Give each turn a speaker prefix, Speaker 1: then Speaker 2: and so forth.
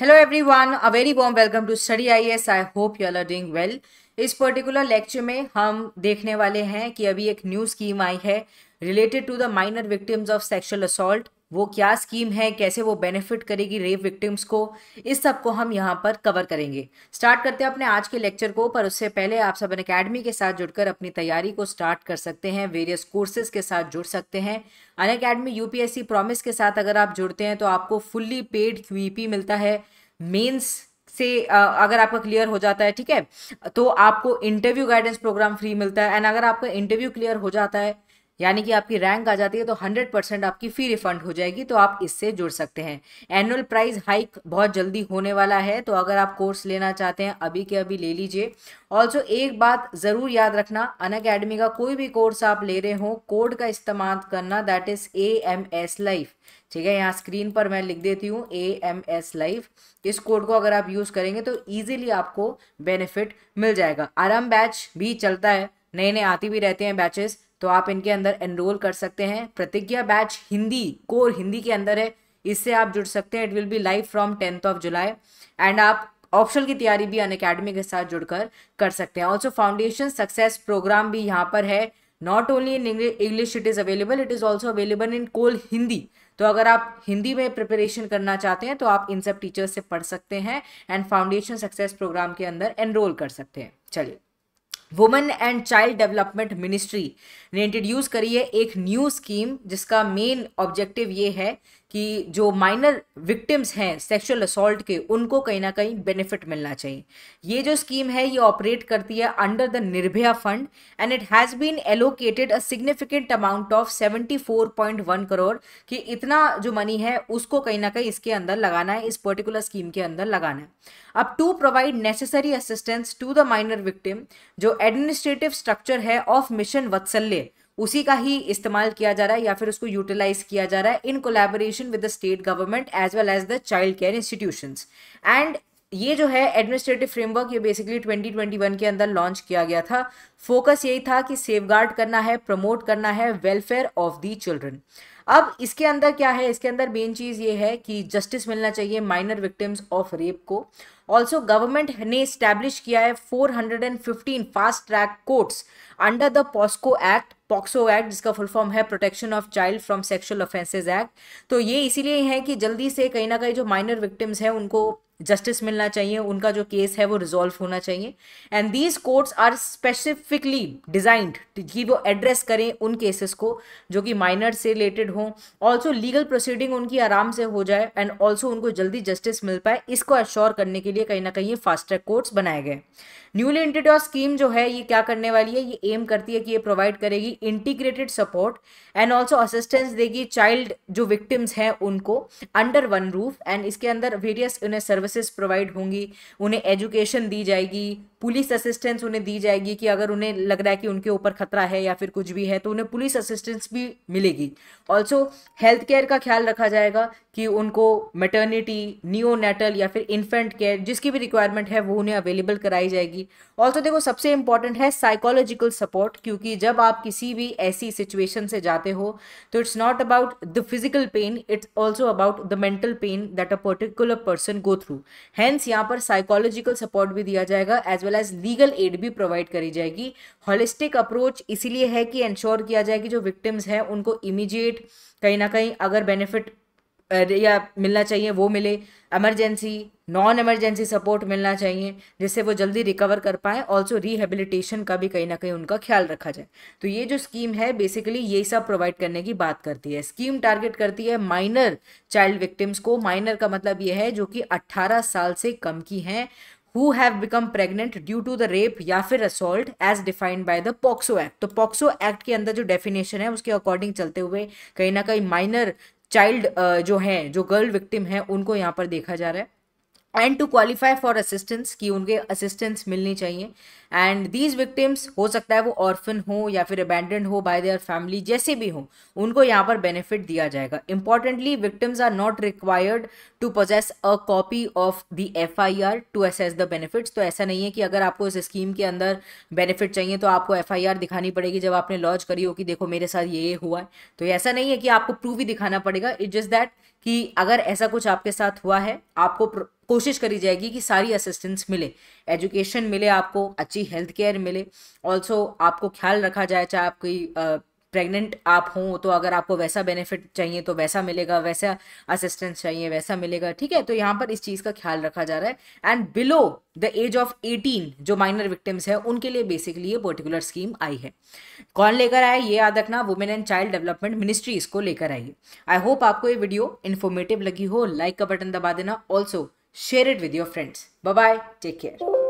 Speaker 1: hello one a very warm welcome to study I S I hope you are doing well इस particular lecture में हम देखने वाले हैं कि अभी एक न्यू स्कीम आई है related to the minor victims of sexual assault वो क्या स्कीम है कैसे वो बेनिफिट करेगी रेप विक्टिम्स को इस सब को हम यहाँ पर कवर करेंगे स्टार्ट करते हैं अपने आज के लेक्चर को पर उससे पहले आप सब अकेडमी के साथ जुड़कर अपनी तैयारी को स्टार्ट कर सकते हैं वेरियस कोर्सेज के साथ जुड़ सकते हैं अन अकेडमी यूपीएससी प्रॉमिस के साथ अगर आप जुड़ते हैं तो आपको फुल्ली पेड क्यूईपी मिलता है मेन्स से अगर आपका क्लियर हो जाता है ठीक है तो आपको इंटरव्यू गाइडेंस प्रोग्राम फ्री मिलता है एंड अगर आपका इंटरव्यू क्लियर हो जाता है यानी कि आपकी रैंक आ जाती है तो हंड्रेड परसेंट आपकी फ़ी रिफंड हो जाएगी तो आप इससे जुड़ सकते हैं एनुअल प्राइस हाइक बहुत जल्दी होने वाला है तो अगर आप कोर्स लेना चाहते हैं अभी के अभी ले लीजिए ऑल्सो एक बात ज़रूर याद रखना अन अकेडमी का कोई भी कोर्स आप ले रहे हो कोड का इस्तेमाल करना that is A M S life ठीक है यहाँ स्क्रीन पर मैं लिख देती हूँ ए एम एस लाइफ इस कोड को अगर आप यूज़ करेंगे तो ईजिली आपको बेनिफिट मिल जाएगा आराम बैच भी चलता है नए नए आती भी रहते हैं बैचेस तो आप इनके अंदर एनरोल कर सकते हैं प्रतिज्ञा बैच हिंदी कोर हिंदी के अंदर है इससे आप जुड़ सकते हैं it will be live from tenth of July and आप ऑप्शनल की तैयारी भी अन अकेडमी के साथ जुड़कर कर सकते हैं ऑल्सो फाउंडेशन सक्सेस प्रोग्राम भी यहाँ पर है not only in English it is available it is also available in coal Hindi तो अगर आप हिंदी में प्रिपरेशन करना चाहते हैं तो आप इन सब टीचर्स से पढ़ सकते हैं एंड फाउंडेशन सक्सेस प्रोग्राम के अंदर एनरोल कर सकते हैं चलिए women and child development ministry ने इंट्रोड्यूस करी है एक न्यू स्कीम जिसका मेन ऑब्जेक्टिव ये है कि जो माइनर विक्टिम्स हैं सेक्सुअल असॉल्ट के उनको कहीं ना कहीं बेनिफिट मिलना चाहिए ये जो स्कीम है ये ऑपरेट करती है under the Nirbhaya fund and it has been allocated a significant amount of 74.1 crore कि इतना जो मनी है उसको कहीं ना कहीं इसके अंदर लगाना है इस पर्टिकुलर स्कीम के अंदर लगाना है अब to provide necessary assistance to the minor victim जो एडमिनिस्ट्रेटिव स्ट्रक्चर है ऑफ मिशन वत्सल्य उसी का ही इस्तेमाल किया जा रहा है या फिर उसको यूटिलाइज किया जा रहा है in collaboration with the state government as well as the child care institution and ये जो है एडमिनिस्ट्रेटिव फ्रेमवर्क ये बेसिकली 2021 के अंदर लॉन्च किया गया था फोकस यही था कि सेफगार्ड करना है प्रमोट करना है वेलफेयर ऑफ दी चिल्ड्रन अब इसके अंदर क्या है इसके अंदर मेन चीज़ ये है कि जस्टिस मिलना चाहिए माइनर विक्टिम्स ऑफ रेप को ऑल्सो गवर्नमेंट ने स्टैब्लिश किया है 415 fast track courts under the POCSO act POCSO act जिसका फुल फॉर्म है protection of child from sexual offences act तो ये इसीलिए है कि जल्दी से कहीं ना कहीं जो माइनर विक्टिम्स हैं उनको जस्टिस मिलना चाहिए उनका जो केस है वो रिजॉल्व होना चाहिए and these courts are specific specifically designed कि वो एड्रेस करें उन केसेस को जो कि माइनर से रिलेटेड हों ऑल्सो लीगल प्रोसीडिंग उनकी आराम से हो जाए एंड ऑल्सो उनको जल्दी जस्टिस मिल पाए इसको एश्योर करने के लिए कहीं ना कहीं फास्ट ट्रैक कोर्ट्स बनाए गए न्यूली इंट्रोड्यूस स्कीम जो है ये क्या करने वाली है ये एम करती है कि ये प्रोवाइड करेगी integrated support and also assistance देगी चाइल्ड जो विक्टिम्स हैं उनको अंडर वन रूफ एंड इसके अंदर वेरियस उन्हें सर्विसेज प्रोवाइड होंगी उन्हें एजुकेशन दी जाएगी पुलिस असिस्टेंस उन्हें दी जाएगी कि अगर उन्हें उन्हें लग रहा है कि उनके ऊपर खतरा है या फिर कुछ भी है तो उन्हें पुलिस असिस्टेंस भी मिलेगी ऑल्सो हेल्थ केयर का ख्याल रखा जाएगा कि उनको मेटर्निटी नियोनेटल या फिर इन्फेंट केयर जिसकी भी रिक्वायरमेंट है वो उन्हें अवेलेबल कराई जाएगी ऑल्सो देखो सबसे इंपॉर्टेंट है साइकोलॉजिकल सपोर्ट क्योंकि जब आप किसी भी ऐसी सिचुएशन से जाते हो तो it's not about the physical pain it's also about the mental pain that a particular person go through hence यहाँ पर साइकोलॉजिकल सपोर्ट भी दिया जाएगा as well as legal aid भी प्रोवाइड करी जाएगी की हॉलिस्टिक अप्रोच इसीलिए है कि इंश्योर किया जाए कि जो विक्टिम्स हैं उनको इमीजिएट कहीं ना कहीं अगर बेनिफिट या मिलना चाहिए वो मिले एमरजेंसी नॉन एमरजेंसी सपोर्ट मिलना चाहिए जिससे वो जल्दी रिकवर कर पाए ऑल्सो रिहेबिलिटेशन का भी कहीं ना कहीं उनका ख्याल रखा जाए तो ये जो स्कीम है बेसिकली ये सब प्रोवाइड करने की बात करती है स्कीम टारगेट करती है माइनर चाइल्ड विक्टिम्स को माइनर का मतलब ये है जो कि 18 साल से कम की हैं who have become pregnant due to the rape या फिर assault as defined by the POCSO act तो पॉक्सो एक्ट के अंदर जो डेफिनेशन है उसके अकॉर्डिंग चलते हुए कहीं ना कहीं माइनर चाइल्ड जो है जो गर्ल विक्टिम है उनको यहाँ पर देखा जा रहा है and to qualify for assistance कि उनके असिस्टेंस मिलनी चाहिए एंड दीज विक्टिम्स हो सकता है वो ऑर्फन हो या फिर अबेंडेंड हो बाय देयर फैमिली जैसे भी हो उनको यहाँ पर बेनिफिट दिया जाएगा importantly victims are not required to possess a copy of the F I R to assess the benefits तो ऐसा नहीं है कि अगर आपको इस स्कीम के अंदर बेनिफिट चाहिए तो आपको एफ आई आर दिखानी पड़ेगी जब आपने लॉन्च करी हो कि देखो मेरे साथ ये हुआ है तो ऐसा नहीं है कि आपको प्रूफ ही दिखाना पड़ेगा इट जस्ट दैट कि अगर ऐसा कुछ आपके साथ हुआ है आपको कोशिश करी जाएगी कि सारी असिस्टेंस मिले एजुकेशन मिले आपको अच्छी हेल्थ केयर मिले ऑल्सो आपको ख्याल रखा जाए चाहे आपकी प्रेग्नेंट आप हों तो अगर आपको वैसा बेनिफिट चाहिए तो वैसा मिलेगा वैसा असिस्टेंस चाहिए वैसा मिलेगा ठीक है तो यहाँ पर इस चीज़ का ख्याल रखा जा रहा है and below the age of 18 जो माइनर विक्टिम्स है उनके लिए बेसिकली ये पर्टिकुलर स्कीम आई है कौन लेकर आए ये याद रखना women and child development ministry इसको लेकर आई आई होप आपको ये वीडियो इन्फॉर्मेटिव लगी हो लाइक का बटन दबा देना also share it with your friends bye take care